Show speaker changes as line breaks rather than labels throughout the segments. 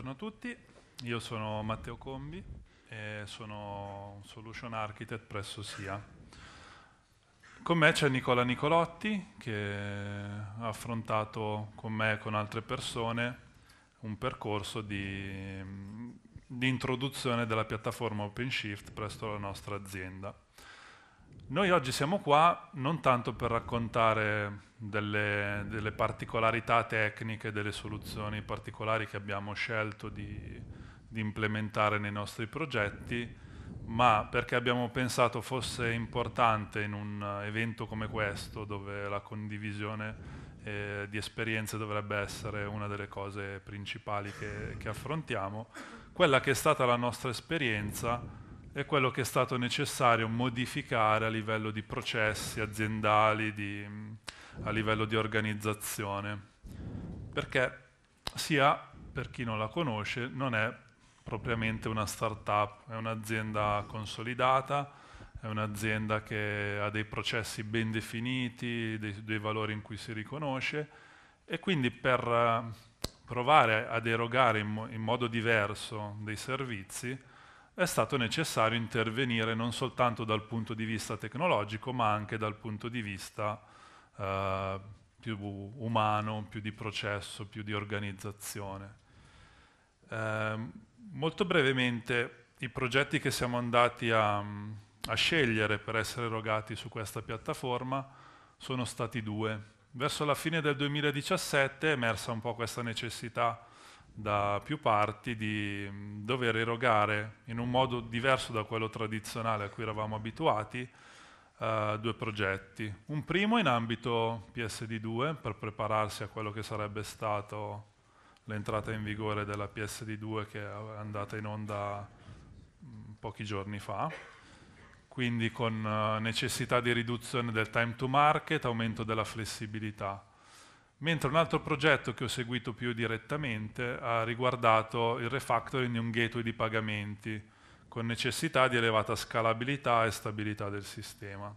buongiorno a tutti. Io sono Matteo Combi e sono solution architect presso SIA. Con me c'è Nicola Nicolotti che ha affrontato con me e con altre persone un percorso di, di introduzione della piattaforma OpenShift presso la nostra azienda. Noi oggi siamo qua non tanto per raccontare delle, delle, particolarità tecniche, delle soluzioni particolari che abbiamo scelto di, di implementare nei nostri progetti, ma perché abbiamo pensato fosse importante in un evento come questo, dove la condivisione eh, di esperienze dovrebbe essere una delle cose principali che, che affrontiamo, quella che è stata la nostra esperienza è quello che è stato necessario modificare a livello di processi aziendali, di, a livello di organizzazione, perché sia per chi non la conosce non è propriamente una startup, è un'azienda consolidata, è un'azienda che ha dei processi ben definiti, dei, dei, valori in cui si riconosce e quindi per eh, provare ad erogare in, in modo diverso dei servizi, è stato necessario intervenire non soltanto dal punto di vista tecnologico, ma anche dal punto di vista eh, più umano, più di processo, più di organizzazione. Eh, molto brevemente, i progetti che siamo andati a, a scegliere per essere erogati su questa piattaforma sono stati due. Verso la fine del 2017 è emersa un po' questa necessità da più parti di mm, dover erogare in un modo diverso da quello tradizionale a cui eravamo abituati eh, due progetti. Un primo in ambito PSD2 per prepararsi a quello che sarebbe stato l'entrata in vigore della PSD2 che è andata in onda mm, pochi giorni fa, quindi con eh, necessità di riduzione del time to market, aumento della flessibilità mentre un altro progetto che ho seguito più direttamente ha riguardato il refactoring di un gateway di pagamenti con necessità di elevata scalabilità e stabilità del sistema.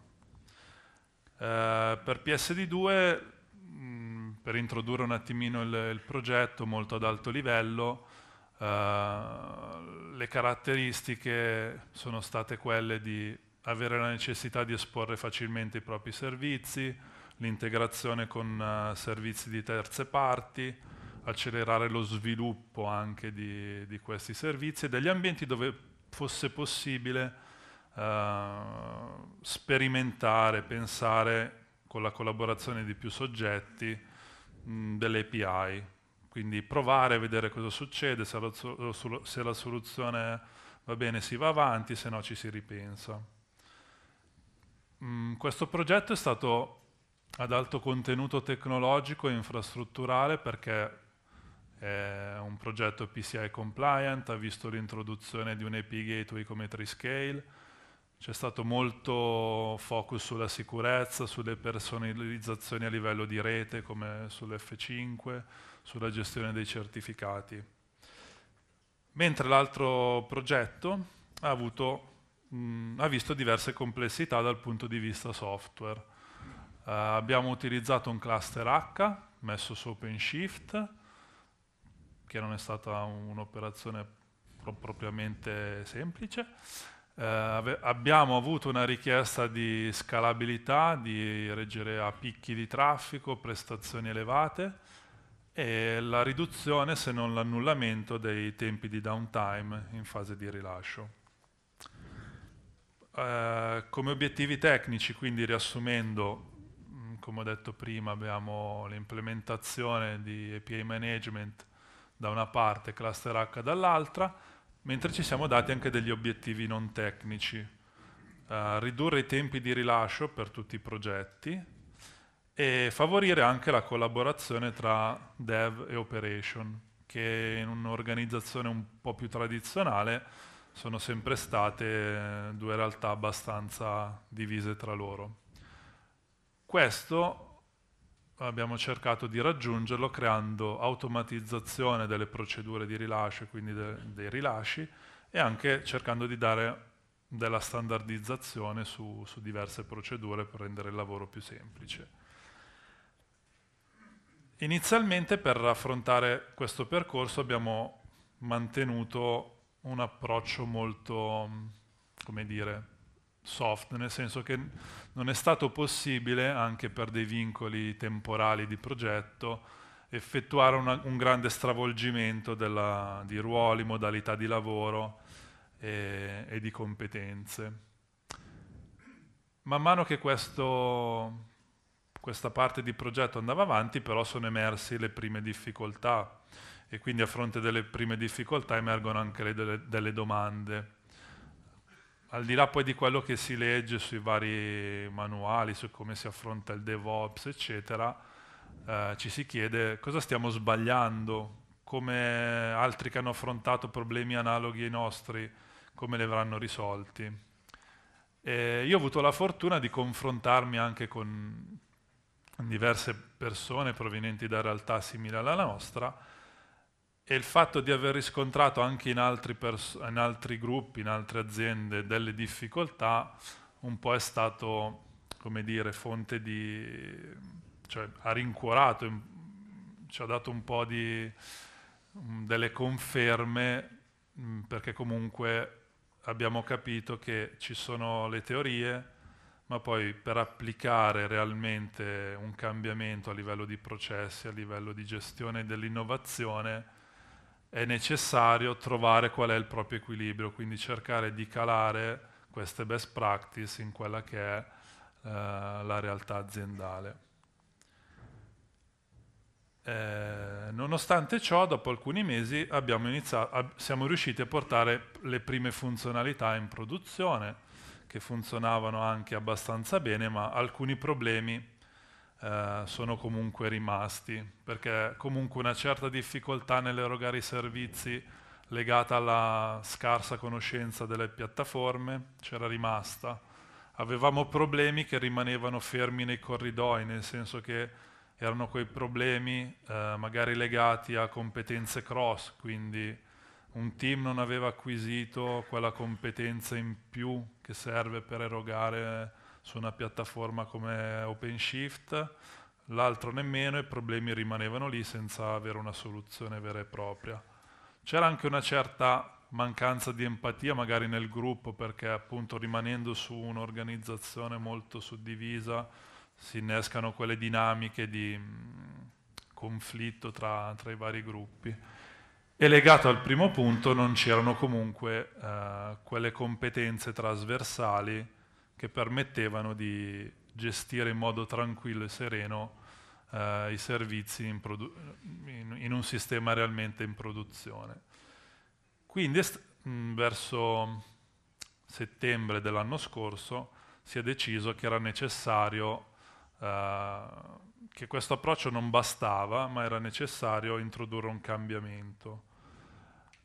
Eh, per PSD2, mh, mm, per introdurre un attimino il, il, progetto molto ad alto livello, eh, le caratteristiche sono state quelle di avere la necessità di esporre facilmente i propri servizi, l'integrazione con uh, servizi di terze parti, accelerare lo sviluppo anche di, di, questi servizi e degli ambienti dove fosse possibile uh, sperimentare, pensare con la collaborazione di più soggetti mh, mm, delle API. Quindi provare vedere cosa succede, se la, se la soluzione va bene si va avanti, se no ci si ripensa. Mm, questo progetto è stato ad alto contenuto tecnologico e infrastrutturale perché è un progetto PCI compliant, ha visto l'introduzione di un AP gateway come Triscale, c'è stato molto focus sulla sicurezza, sulle personalizzazioni a livello di rete come sull'F5, sulla gestione dei certificati. Mentre l'altro progetto ha, avuto, mh, ha visto diverse complessità dal punto di vista software Uh, abbiamo utilizzato un cluster H messo su OpenShift, che non è stata un'operazione pro propriamente semplice. Uh, abbiamo avuto una richiesta di scalabilità, di reggere a picchi di traffico, prestazioni elevate e la riduzione, se non l'annullamento, dei tempi di downtime in fase di rilascio. Uh, come obiettivi tecnici, quindi riassumendo, come ho detto prima abbiamo l'implementazione di API management da una parte, cluster H dall'altra, mentre ci siamo dati anche degli obiettivi non tecnici. Uh, ridurre i tempi di rilascio per tutti i progetti e favorire anche la collaborazione tra dev e operation, che in un'organizzazione un po' più tradizionale sono sempre state due realtà abbastanza divise tra loro. Questo abbiamo cercato di raggiungerlo creando automatizzazione delle procedure di rilascio, quindi de dei rilasci, e anche cercando di dare della standardizzazione su, su diverse procedure per rendere il lavoro più semplice. Inizialmente per affrontare questo percorso abbiamo mantenuto un approccio molto, come dire, soft, nel senso che non è stato possibile, anche per dei vincoli temporali di progetto, effettuare una, un grande stravolgimento della, di ruoli, modalità di lavoro e, e di competenze. Man mano che questo, questa parte di progetto andava avanti, però sono emersi le prime difficoltà e quindi a fronte delle prime difficoltà emergono anche le, delle, delle domande al di là poi di quello che si legge sui vari manuali, su come si affronta il DevOps, eccetera, eh, ci si chiede cosa stiamo sbagliando, come altri che hanno affrontato problemi analoghi ai nostri, come li avranno risolti. E io ho avuto la fortuna di confrontarmi anche con diverse persone provenienti da realtà simili alla nostra, e il fatto di aver riscontrato anche in altri, in altri gruppi, in altre aziende, delle difficoltà, un po' è stato, come dire, fonte di... cioè ha rincuorato, ci ha dato un po' di, mm, delle conferme, mm, perché comunque abbiamo capito che ci sono le teorie, ma poi per applicare realmente un cambiamento a livello di processi, a livello di gestione dell'innovazione, è necessario trovare qual è il proprio equilibrio, quindi cercare di calare queste best practice in quella che è eh, la realtà aziendale. Eh, nonostante ciò, dopo alcuni mesi iniziato, siamo riusciti a portare le prime funzionalità in produzione, che funzionavano anche abbastanza bene, ma alcuni problemi eh, sono comunque rimasti, perché comunque una certa difficoltà nell'erogare i servizi legata alla scarsa conoscenza delle piattaforme c'era rimasta. Avevamo problemi che rimanevano fermi nei corridoi, nel senso che erano quei problemi eh, magari legati a competenze cross, quindi un team non aveva acquisito quella competenza in più che serve per erogare su una piattaforma come OpenShift, l'altro nemmeno, i problemi rimanevano lì senza avere una soluzione vera e propria. C'era anche una certa mancanza di empatia magari nel gruppo perché appunto rimanendo su un'organizzazione molto suddivisa si innescano quelle dinamiche di conflitto tra, tra, i vari gruppi. E legato al primo punto non c'erano comunque eh, quelle competenze trasversali che permettevano di gestire in modo tranquillo e sereno eh, i servizi in, in, in, un sistema realmente in produzione. Quindi mh, mm, verso settembre dell'anno scorso si è deciso che era necessario eh, che questo approccio non bastava, ma era necessario introdurre un cambiamento.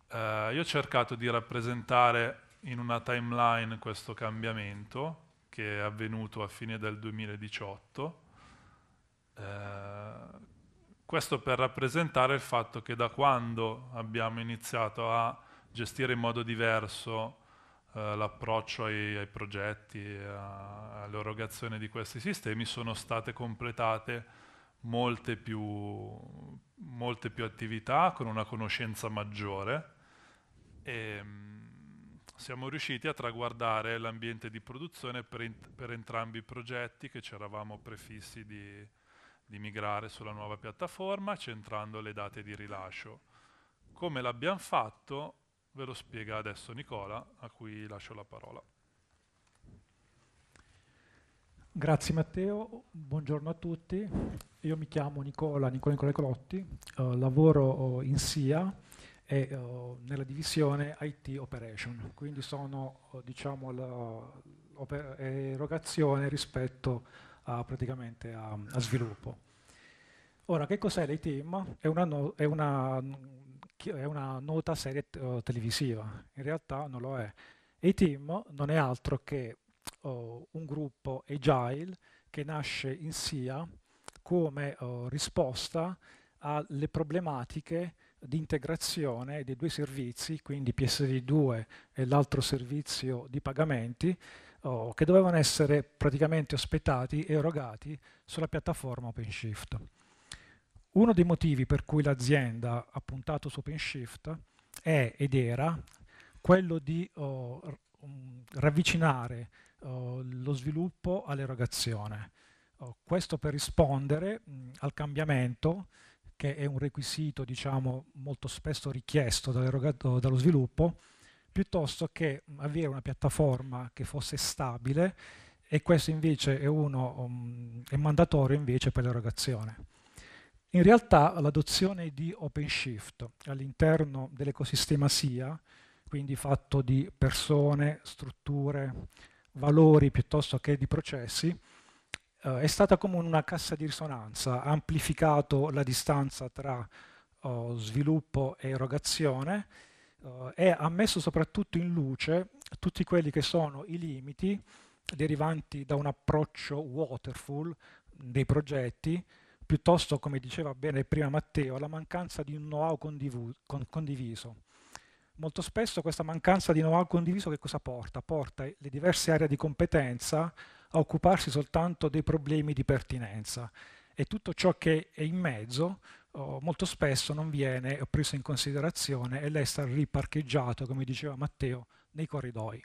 Eh, io ho cercato di rappresentare in una timeline questo cambiamento, che è avvenuto a fine del 2018, eh, questo per rappresentare il fatto che da quando abbiamo iniziato a gestire in modo diverso eh, l'approccio ai, ai, progetti, all'erogazione di questi sistemi, sono state completate molte più, molte più attività con una conoscenza maggiore. E, ehm, siamo riusciti a traguardare l'ambiente di produzione per, ent per, entrambi i progetti che ci eravamo prefissi di, di migrare sulla nuova piattaforma, centrando le date di rilascio. Come l'abbiamo fatto ve lo spiega adesso Nicola, a cui lascio la parola.
Grazie Matteo, buongiorno a tutti. Io mi chiamo Nicola, Nicola Nicola Colotti, eh, lavoro oh, in SIA, e uh, nella divisione IT Operation, quindi sono eh, diciamo, l'erogazione rispetto a, praticamente a, a, sviluppo. Ora, che cos'è l'ITIM? È una, no, è, è una nota serie eh, televisiva, in realtà non lo è. ITIM non è altro che uh, un gruppo agile che nasce in SIA come oh, risposta alle problematiche di integrazione dei due servizi, quindi PSD2 e l'altro servizio di pagamenti, oh, che dovevano essere praticamente ospitati e erogati sulla piattaforma OpenShift. Uno dei motivi per cui l'azienda ha puntato su OpenShift è ed era quello di oh, mm, ravvicinare oh, lo sviluppo all'erogazione. Oh, questo per rispondere mh, mm, al cambiamento che è un requisito diciamo, molto spesso richiesto dallo sviluppo, piuttosto che avere una piattaforma che fosse stabile e questo invece è, uno, um, è mandatorio invece per l'erogazione. In realtà l'adozione di OpenShift all'interno dell'ecosistema SIA, quindi fatto di persone, strutture, valori piuttosto che di processi, uh, è stata come una cassa di risonanza, ha amplificato la distanza tra uh, sviluppo e erogazione eh, e ha messo soprattutto in luce tutti quelli che sono i limiti derivanti da un approccio waterfall dei progetti, piuttosto, come diceva bene prima Matteo, la mancanza di un know-how con condiviso. Molto spesso questa mancanza di know-how condiviso che cosa porta? Porta le diverse aree di competenza a occuparsi soltanto dei problemi di pertinenza e tutto ciò che è in mezzo oh, molto spesso non viene preso in considerazione e resta riparcheggiato, come diceva Matteo, nei corridoi.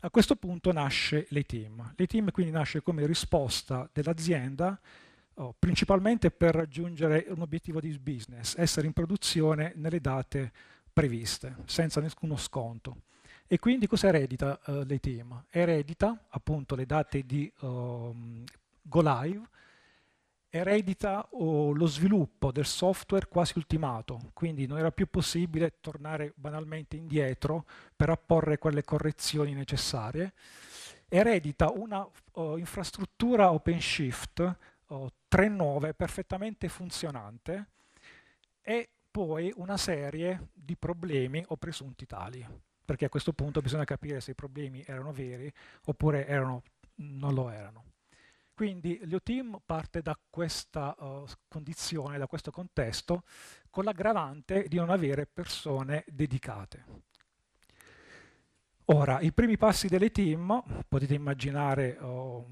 A questo punto nasce l'ETIM. L'ETIM quindi nasce come risposta dell'azienda oh, principalmente per raggiungere un obiettivo di business, essere in produzione nelle date previste, senza nessuno sconto. E quindi cosa eredita uh, eh, l'ETM? Eredita appunto le date di um, Go Live, eredita oh, lo sviluppo del software quasi ultimato, quindi non era più possibile tornare banalmente indietro per apporre quelle correzioni necessarie, eredita una oh, infrastruttura OpenShift oh, eh, 3.9 perfettamente funzionante e poi una serie di problemi o presunti tali perché a questo punto bisogna capire se i problemi erano veri oppure erano, non lo erano. Quindi l'IoTeam parte da questa uh, condizione, da questo contesto, con l'aggravante di non avere persone dedicate. Ora, i primi passi delle team, potete immaginare oh,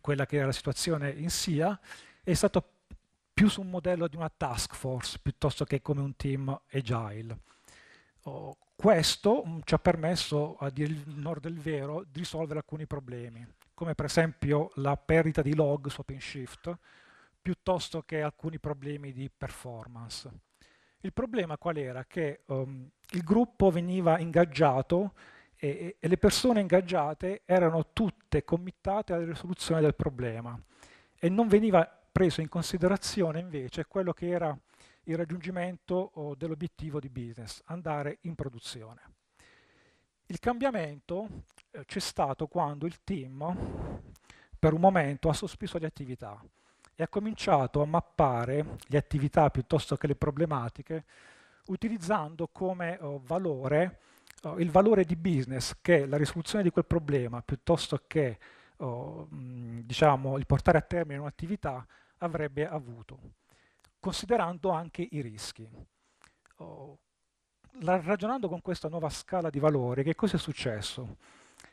quella che era la situazione in SIA, è stato più su un modello di una task force piuttosto che come un team agile. Oh, questo mm, ci ha permesso, a dire il nord del vero, di risolvere alcuni problemi, come per esempio la perdita di log su OpenShift, piuttosto che alcuni problemi di performance. Il problema qual era? Che um, il gruppo veniva ingaggiato e, e, le persone ingaggiate erano tutte committate alla risoluzione del problema e non veniva preso in considerazione invece quello che era il raggiungimento oh, dell'obiettivo di business, andare in produzione. Il cambiamento eh, c'è stato quando il team per un momento ha sospeso le attività e ha cominciato a mappare le attività piuttosto che le problematiche utilizzando come oh, valore oh, il valore di business che la risoluzione di quel problema piuttosto che diciamo, il portare a termine un'attività avrebbe avuto considerando anche i rischi. Oh, ragionando con questa nuova scala di valori, che cosa è successo?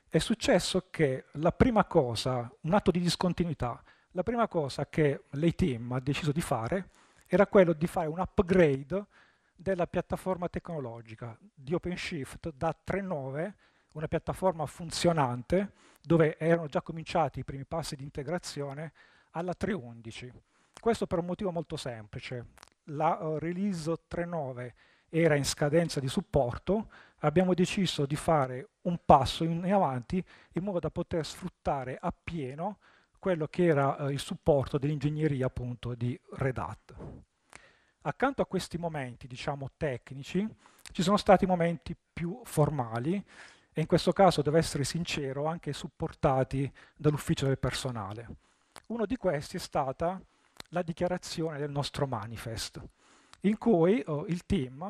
È successo che la prima cosa, un atto di discontinuità, la prima cosa che l'A-Team ha deciso di fare era quello di fare un upgrade della piattaforma tecnologica di OpenShift da 3.9, una piattaforma funzionante, dove erano già cominciati i primi passi di integrazione, alla 3.11. Questo per un motivo molto semplice. La eh, release 3.9 era in scadenza di supporto, abbiamo deciso di fare un passo in avanti in modo da poter sfruttare appieno quello che era uh, il supporto dell'ingegneria appunto di Red Hat. Accanto a questi momenti, diciamo, tecnici, ci sono stati momenti più formali e in questo caso, devo essere sincero, anche supportati dall'ufficio del personale. Uno di questi è stata la dichiarazione del nostro manifest, in cui oh, il team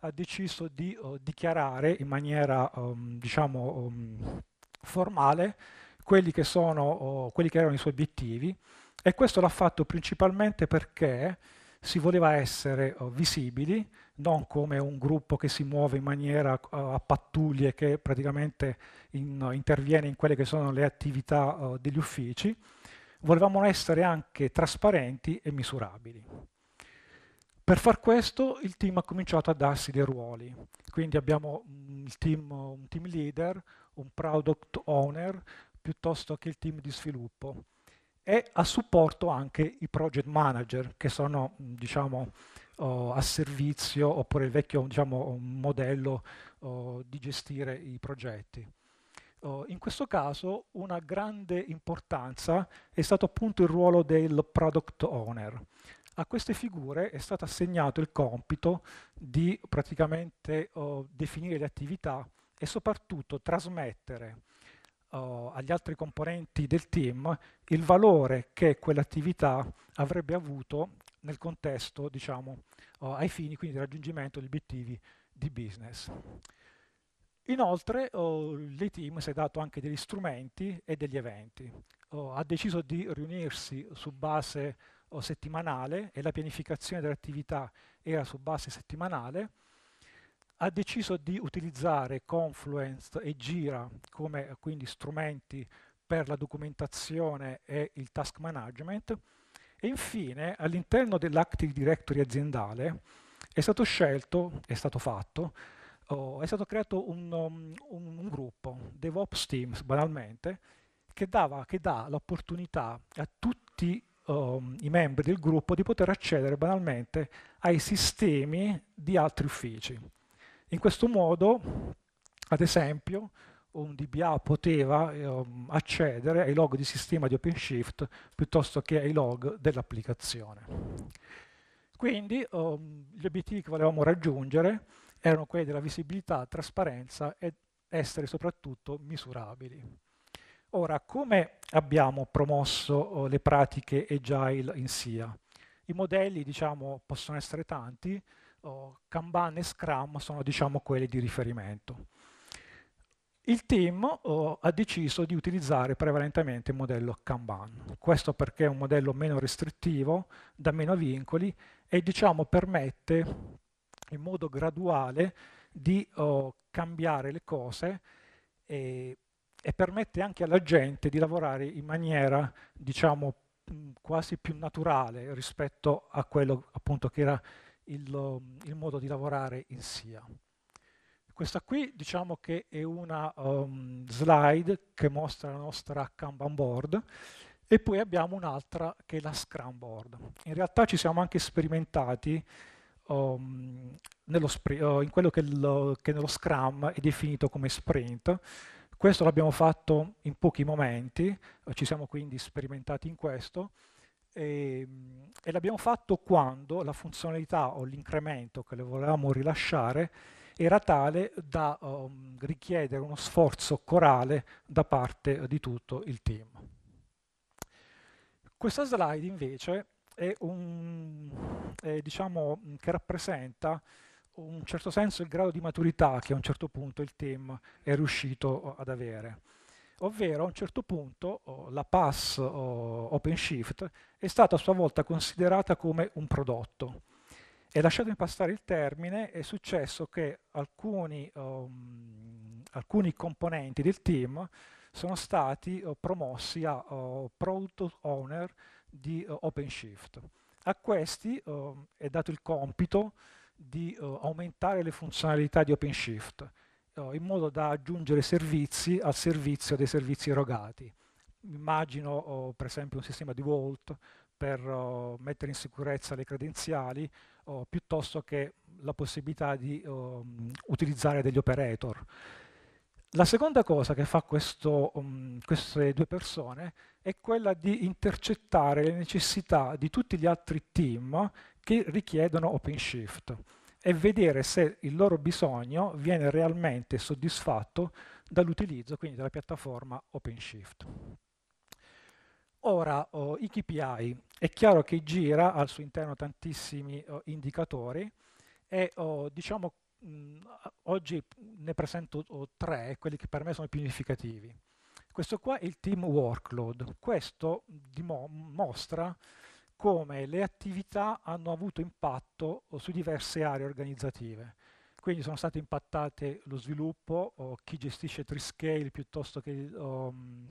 ha deciso di oh, dichiarare in maniera um, diciamo, um, formale quelli che, sono, oh, quelli che erano i suoi obiettivi e questo l'ha fatto principalmente perché si voleva essere oh, visibili, non come un gruppo che si muove in maniera oh, a pattuglie che praticamente in, interviene in quelle che sono le attività oh, degli uffici, volevamo essere anche trasparenti e misurabili. Per far questo il team ha cominciato a darsi dei ruoli, quindi abbiamo team, un team leader, un product owner, piuttosto che il team di sviluppo e a supporto anche i project manager che sono diciamo, oh, a servizio oppure il vecchio diciamo, modello oh, di gestire i progetti oh, in questo caso una grande importanza è stato appunto il ruolo del product owner. A queste figure è stato assegnato il compito di praticamente oh, definire le attività e soprattutto trasmettere oh, agli altri componenti del team il valore che quell'attività avrebbe avuto nel contesto, diciamo, ai fini quindi del raggiungimento degli obiettivi di business. Inoltre oh, l'E-Team si è dato anche degli strumenti e degli eventi. Oh, ha deciso di riunirsi su base oh, settimanale e la pianificazione dell'attività era su base settimanale. Ha deciso di utilizzare Confluence e Gira come quindi strumenti per la documentazione e il task management. E infine, all'interno dell'Active Directory aziendale è stato scelto, è stato fatto, oh, è stato creato un, um, un, gruppo, DevOps Teams, banalmente, che, dava, che dà l'opportunità a tutti um, i membri del gruppo di poter accedere banalmente ai sistemi di altri uffici. In questo modo, ad esempio, un DBA poteva um, accedere ai log di sistema di OpenShift piuttosto che ai log dell'applicazione. Quindi um, gli obiettivi che volevamo raggiungere erano quelli della visibilità, trasparenza ed essere soprattutto misurabili. Ora, come abbiamo promosso oh, le pratiche agile in SIA? I modelli diciamo, possono essere tanti, oh, Kanban e Scrum sono diciamo, quelli di riferimento. Il team oh, ha deciso di utilizzare prevalentemente il modello Kanban. Questo perché è un modello meno restrittivo, da meno vincoli e diciamo, permette in modo graduale di oh, cambiare le cose e, e, permette anche alla gente di lavorare in maniera, diciamo, mm, quasi più naturale rispetto a quello appunto che era il, il modo di lavorare in SIA. Questa qui diciamo che è una um, slide che mostra la nostra Kanban board e poi abbiamo un'altra che è la Scrum board. In realtà ci siamo anche sperimentati um, uh, in quello che, lo, che nello Scrum è definito come sprint. Questo l'abbiamo fatto in pochi momenti, ci siamo quindi sperimentati in questo, e, ehm, e l'abbiamo fatto quando la funzionalità o l'incremento che le volevamo rilasciare era tale da um, richiedere uno sforzo corale da parte di tutto il team. Questa slide invece è un, è, diciamo, che rappresenta un certo senso il grado di maturità che a un certo punto il team è riuscito ad avere. Ovvero a un certo punto la pass OpenShift è stata a sua volta considerata come un prodotto. E lasciato impastare il termine, è successo che alcuni, um, alcuni componenti del team sono stati oh, promossi a product owner di uh, OpenShift. A questi uh, è dato il compito di eh, aumentare le funzionalità di OpenShift in modo da aggiungere servizi al servizio dei servizi erogati. Immagino per esempio un sistema di Vault per mettere in sicurezza le credenziali piuttosto che la possibilità di utilizzare degli operator. La seconda cosa che fa questo, um, queste due persone è quella di intercettare le necessità di tutti gli altri team che richiedono OpenShift e vedere se il loro bisogno viene realmente soddisfatto dall'utilizzo quindi della piattaforma OpenShift. Ora, oh, i KPI, è chiaro che gira al suo interno tantissimi oh, indicatori e oh, diciamo, mh, oggi ne presento oh, tre, quelli che per me sono più significativi. Questo qua è il team workload. Questo mostra come le attività hanno avuto impatto eh, su diverse aree organizzative. Quindi sono state impattate lo sviluppo, chi gestisce Triscale piuttosto che, um,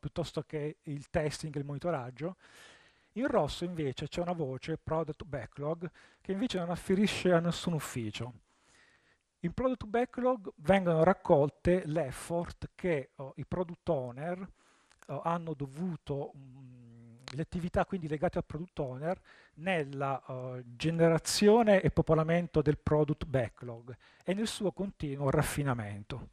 piuttosto che il testing il monitoraggio. In rosso invece c'è una voce, Product Backlog, che invece non afferisce a nessun ufficio. In Product Backlog vengono raccolte l'effort che oh, i product owner oh, hanno dovuto, mh, mm, le attività quindi legate al product owner, nella oh, generazione e popolamento del Product Backlog e nel suo continuo raffinamento.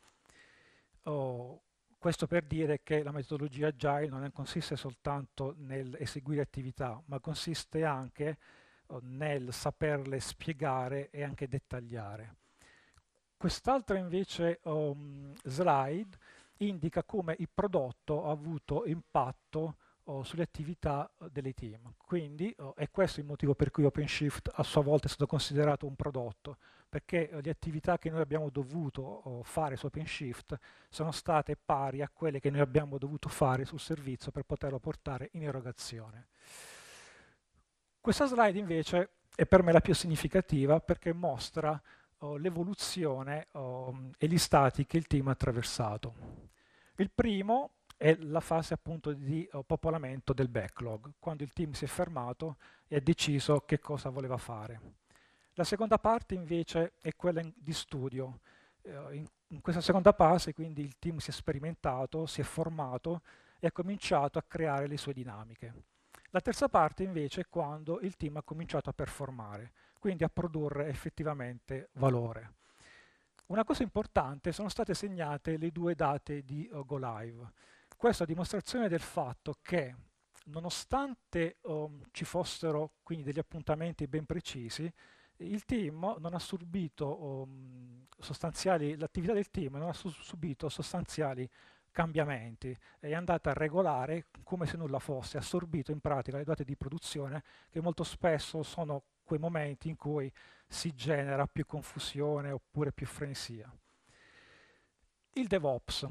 Oh, questo per dire che la metodologia Agile non consiste soltanto nell'eseguire attività, ma consiste anche nel saperle spiegare e anche dettagliare. Quest'altra invece um, slide indica come il prodotto ha avuto impatto oh, sulle attività uh, delle team. Quindi oh, è questo il motivo per cui OpenShift a sua volta è stato considerato un prodotto, perché oh, le attività che noi abbiamo dovuto oh, fare su OpenShift sono state pari a quelle che noi abbiamo dovuto fare sul servizio per poterlo portare in erogazione. Questa slide invece è per me la più significativa perché mostra oh, l'evoluzione oh, e gli stati che il team ha attraversato. Il primo è la fase appunto di oh, popolamento del backlog, quando il team si è fermato e ha deciso che cosa voleva fare. La seconda parte invece è quella in, di studio. Eh, in, in questa seconda fase quindi il team si è sperimentato, si è formato e ha cominciato a creare le sue dinamiche. La terza parte invece è quando il team ha cominciato a performare, quindi a produrre effettivamente valore. Una cosa importante, sono state segnate le due date di uh, eh, GoLive. Questa dimostrazione del fatto che nonostante um, ci fossero quindi degli appuntamenti ben precisi, il team non ha subito um, sostanziali, l'attività del team non ha su subito sostanziali cambiamenti, è andata a regolare come se nulla fosse, ha assorbito in pratica le date di produzione che molto spesso sono quei momenti in cui si genera più confusione oppure più frenesia. Il DevOps.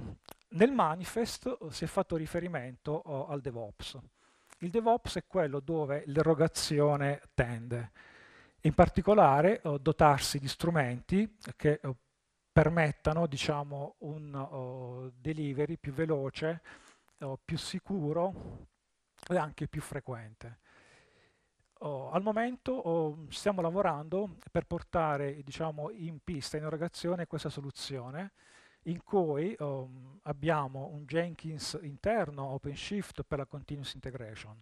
Nel manifest si è fatto riferimento oh, al DevOps. Il DevOps è quello dove l'erogazione tende, in particolare oh, dotarsi di strumenti che oh, permettano diciamo, un oh, delivery più veloce, oh, più sicuro e anche più frequente. Oh, al momento oh, stiamo lavorando per portare diciamo, in pista, in erogazione, questa soluzione in cui um, abbiamo un Jenkins interno OpenShift per la continuous integration,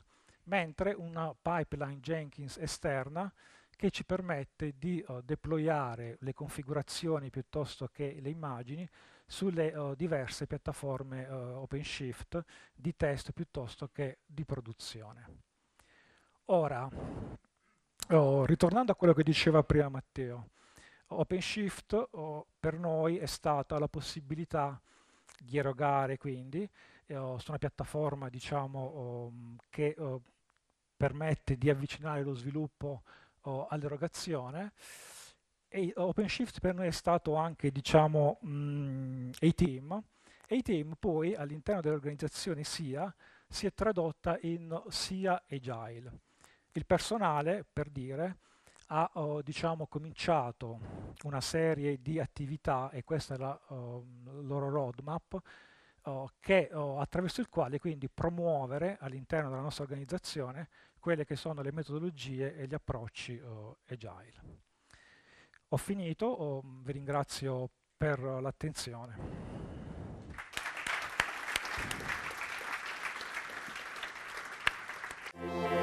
mentre una pipeline Jenkins esterna che ci permette di uh, deployare le configurazioni piuttosto che le immagini sulle uh, diverse piattaforme uh, OpenShift di test piuttosto che di produzione. Ora, oh, ritornando a quello che diceva prima Matteo, OpenShift oh, per noi è stata la possibilità di erogare quindi eh, oh, su una piattaforma diciamo, oh, che oh, permette di avvicinare lo sviluppo oh, all'erogazione e OpenShift per noi è stato anche diciamo mh, mm, A-Team e A-Team poi all'interno dell'organizzazione SIA si è tradotta in SIA Agile il personale, per dire, ha oh, diciamo, cominciato una serie di attività, e questa è la oh, loro roadmap, oh, che, oh, attraverso il quale quindi promuovere all'interno della nostra organizzazione quelle che sono le metodologie e gli approcci oh, agile. Ho finito, oh, vi ringrazio per l'attenzione. Thank you.